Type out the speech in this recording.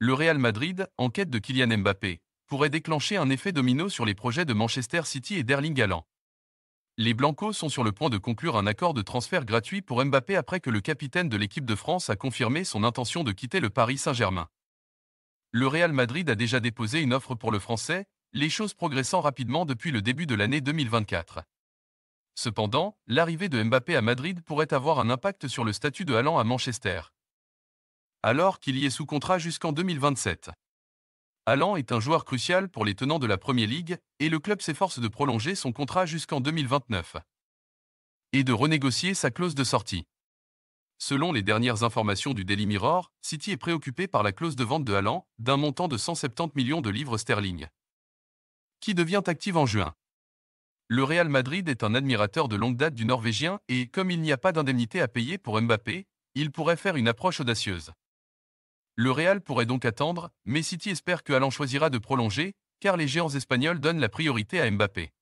le Real Madrid, en quête de Kylian Mbappé, pourrait déclencher un effet domino sur les projets de Manchester City et d'Erling Haaland. Les Blancos sont sur le point de conclure un accord de transfert gratuit pour Mbappé après que le capitaine de l'équipe de France a confirmé son intention de quitter le Paris Saint-Germain. Le Real Madrid a déjà déposé une offre pour le Français, les choses progressant rapidement depuis le début de l'année 2024. Cependant, l'arrivée de Mbappé à Madrid pourrait avoir un impact sur le statut de Haaland à Manchester alors qu'il y est sous contrat jusqu'en 2027. Allan est un joueur crucial pour les tenants de la Premier League et le club s'efforce de prolonger son contrat jusqu'en 2029 et de renégocier sa clause de sortie. Selon les dernières informations du Daily Mirror, City est préoccupé par la clause de vente de Allan d'un montant de 170 millions de livres sterling, qui devient active en juin. Le Real Madrid est un admirateur de longue date du Norvégien et comme il n'y a pas d'indemnité à payer pour Mbappé, il pourrait faire une approche audacieuse. Le Real pourrait donc attendre, mais City espère que Alain choisira de prolonger, car les géants espagnols donnent la priorité à Mbappé.